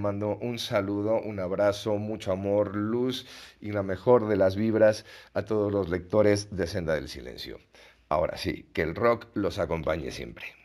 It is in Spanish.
mando un saludo, un abrazo, mucho amor, luz y la mejor de las vibras a todos los lectores de Senda del Silencio. Ahora sí, que el rock los acompañe siempre.